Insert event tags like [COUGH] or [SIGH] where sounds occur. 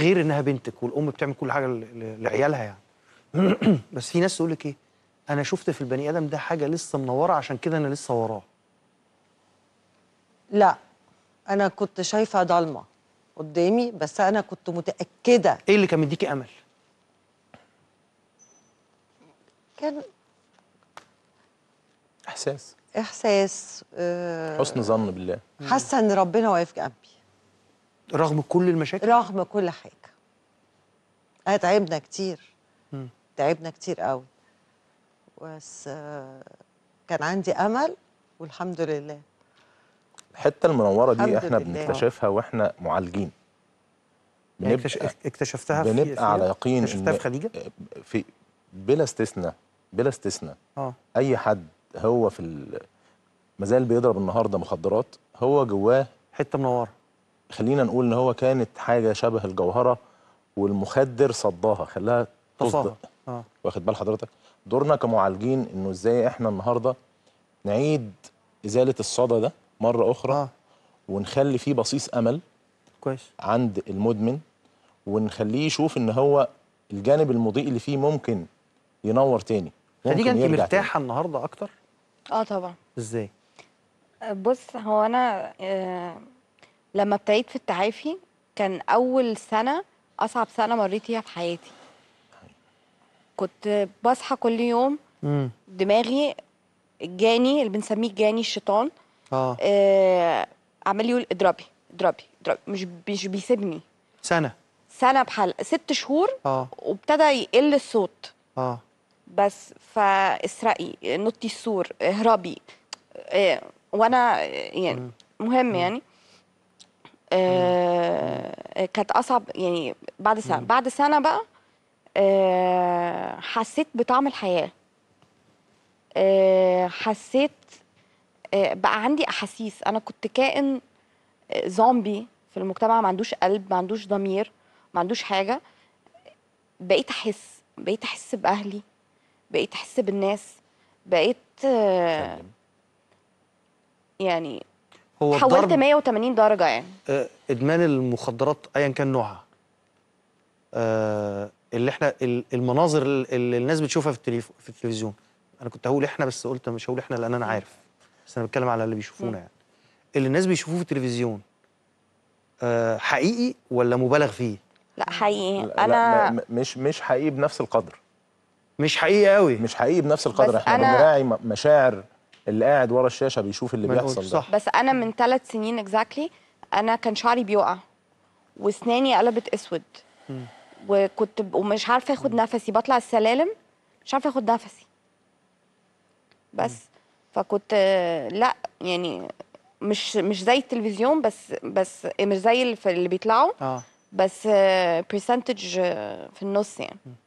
غير انها بنتك والام بتعمل كل حاجه لعيالها يعني [CLEARS THROAT] بس في ناس تقول لك ايه انا شفت في البني ادم ده حاجه لسه منوره عشان كده انا لسه وراه لا انا كنت شايفه ضلمه قدامي بس انا كنت متاكده ايه اللي كان مديكي امل كان احساس احساس أه حسن ظن بالله حاسه ان ربنا واقف جنبي رغم كل المشاكل رغم كل حاجه أنا آه، تعبنا كتير مم. تعبنا كتير قوي بس آه، كان عندي امل والحمد لله الحته المنوره دي احنا لله. بنكتشفها واحنا معالجين بنبقى يعني اكتشفتها في بنبقى على يقين اكتشفتها في خديجه في بلا استثناء بلا استثناء آه. اي حد هو في مازال بيضرب النهارده مخدرات هو جواه حته منوره خلينا نقول ان هو كانت حاجه شبه الجوهره والمخدر صداها خلاها تصدق آه. واخد بال حضرتك دورنا كمعالجين انه ازاي احنا النهارده نعيد ازاله الصدى ده مره اخرى آه. ونخلي فيه بصيص امل كويس عند المدمن ونخليه يشوف ان هو الجانب المضيء اللي فيه ممكن ينور تاني خديجه انت مرتاحه النهارده اكتر اه طبعا ازاي بص هو انا آه لما ابتديت في التعافي كان اول سنه اصعب سنه مريت فيها في حياتي كنت بصحى كل يوم دماغي الجاني اللي بنسميه الجاني الشيطان آه. اه, عمال يقول اضربي اضربي اضربي مش مش بيسيبني سنه سنه بحال ست شهور اه وابتدى يقل الصوت اه بس فاسرقي نطي السور اهربي إيه وانا يعني مهم يعني كانت اصعب يعني بعد سنه مم. بعد سنه بقى آه، حسيت بطعم الحياه آه، حسيت آه، بقى عندي احاسيس انا كنت كائن زومبي في المجتمع ما عندوش قلب ما عندوش ضمير ما عندوش حاجه بقيت احس بقيت احس باهلي بقيت احس بالناس بقيت يعني هو حولت 180 درجه يعني آه، ادمان المخدرات ايا كان نوعها آه، اللي احنا المناظر اللي الناس بتشوفها في في التلفزيون انا كنت هقول احنا بس قلت مش هقول احنا لان انا عارف بس انا بتكلم على اللي بيشوفونا يعني اللي الناس بيشوفوه في التلفزيون آه، حقيقي ولا مبالغ فيه لا حقيقي انا لا مش مش حقيقي بنفس القدر مش حقيقي قوي مش حقيقي بنفس القدر احنا بنراعي مشاعر اللي قاعد ورا الشاشه بيشوف اللي بيحصل صح. ده بس انا من ثلاث سنين اكزاكتلي exactly انا كان شعري بيقع واسناني قلبت اسود وكنت ومش عارفه اخد نفسي بطلع السلالم مش عارفه اخد نفسي بس فكنت لا يعني مش مش زي التلفزيون بس بس مش زي اللي, بيطلعوا آه. بس برسنتج في النص يعني